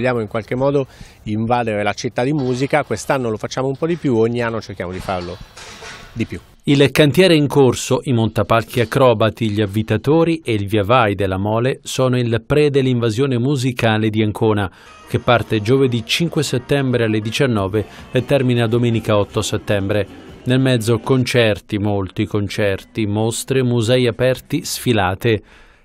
vogliamo in qualche modo invadere la città di musica, quest'anno lo facciamo un po' di più, ogni anno cerchiamo di farlo di più. Il cantiere in corso, i montapalchi acrobati, gli avvitatori e il via vai della mole sono il pre dell'invasione musicale di Ancona, che parte giovedì 5 settembre alle 19 e termina domenica 8 settembre. Nel mezzo concerti, molti concerti, mostre, musei aperti, sfilate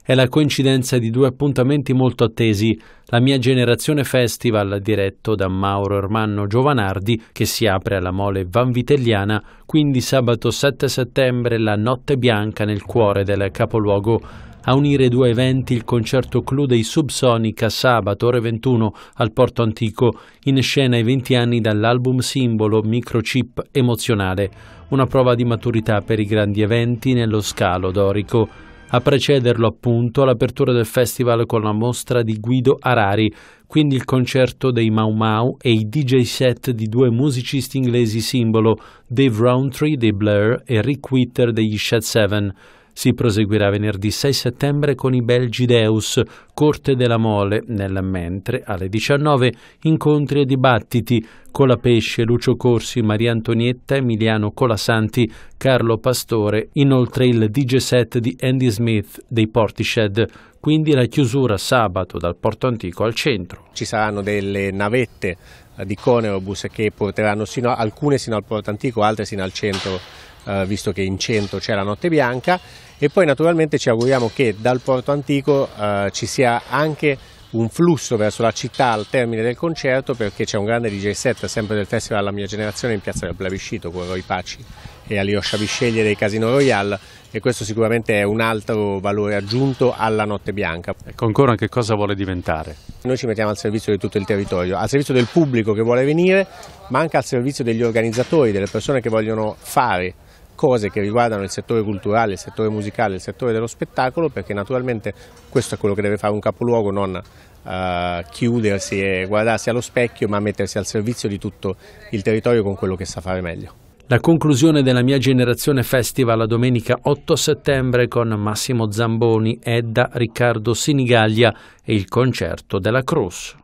è la coincidenza di due appuntamenti molto attesi, la Mia Generazione Festival diretto da Mauro Ermanno Giovanardi che si apre alla mole vanvitelliana, quindi sabato 7 settembre la Notte Bianca nel cuore del capoluogo. A unire due eventi il concerto clou dei Subsonica sabato ore 21 al Porto Antico, in scena ai 20 anni dall'album simbolo Microchip Emozionale, una prova di maturità per i grandi eventi nello scalo dorico a precederlo appunto l'apertura del festival con la mostra di Guido Arari, quindi il concerto dei Mau Mau e i DJ set di due musicisti inglesi simbolo, Dave Rowntree dei Blur e Rick Witter degli Shed Seven si proseguirà venerdì 6 settembre con i belgi Deus, Corte della Mole, nel mentre alle 19 incontri e dibattiti con la Pesce, Lucio Corsi, Maria Antonietta, Emiliano Colasanti, Carlo Pastore, inoltre il DJ set di Andy Smith dei Portishead, quindi la chiusura sabato dal Porto Antico al centro. Ci saranno delle navette di Coneobus che porteranno sino, alcune sino al Porto Antico, altre sino al centro eh, visto che in centro c'è la notte bianca e poi naturalmente ci auguriamo che dal porto antico eh, ci sia anche un flusso verso la città al termine del concerto perché c'è un grande DJ set sempre del festival della mia generazione in piazza del Plebiscito con Roy Paci e Aliosha Bisceglie dei Casino Royale e questo sicuramente è un altro valore aggiunto alla Notte Bianca. Ecco ancora che cosa vuole diventare? Noi ci mettiamo al servizio di tutto il territorio, al servizio del pubblico che vuole venire ma anche al servizio degli organizzatori, delle persone che vogliono fare cose che riguardano il settore culturale, il settore musicale, il settore dello spettacolo, perché naturalmente questo è quello che deve fare un capoluogo, non eh, chiudersi e guardarsi allo specchio, ma mettersi al servizio di tutto il territorio con quello che sa fare meglio. La conclusione della mia generazione festival la domenica 8 settembre con Massimo Zamboni, Edda, Riccardo Sinigaglia e il concerto della Cruz.